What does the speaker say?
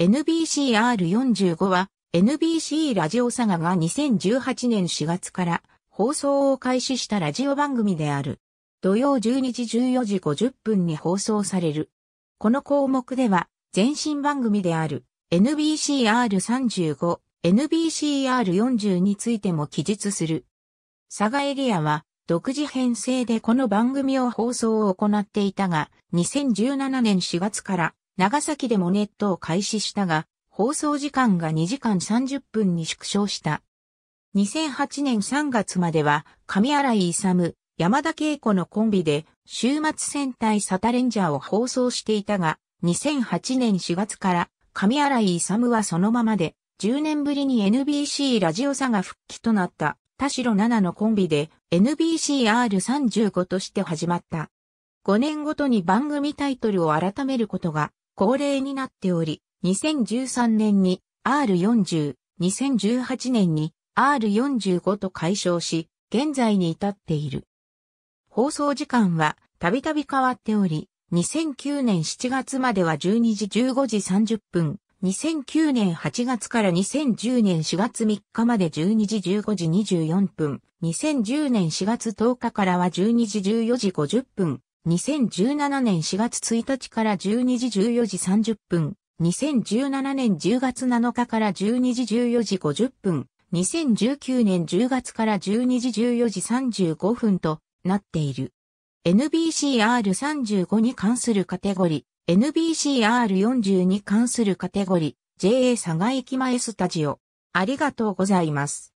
NBCR45 は NBC ラジオ佐賀が2018年4月から放送を開始したラジオ番組である。土曜12時14時50分に放送される。この項目では前身番組である NBCR35、NBCR40 についても記述する。佐賀エリアは独自編成でこの番組を放送を行っていたが、2017年4月から長崎でもネットを開始したが、放送時間が2時間30分に縮小した。2008年3月までは、上新井勇、山田恵子のコンビで、週末戦隊サタレンジャーを放送していたが、2008年4月から、上新井勇はそのままで、10年ぶりに NBC ラジオ佐が復帰となった、田代奈々のコンビで、NBCR35 として始まった。5年ごとに番組タイトルを改めることが恒例になっており、2013年に R40、2018年に R45 と解消し、現在に至っている。放送時間はたびたび変わっており、2009年7月までは12時15時30分、2009年8月から2010年4月3日まで12時15時24分、2010年4月10日からは12時14時50分、2017年4月1日から12時14時30分、2017年10月7日から12時14時50分、2019年10月から12時14時35分となっている。NBCR35 に関するカテゴリ、NBCR40 に関するカテゴリ、JA 佐賀駅前スタジオ。ありがとうございます。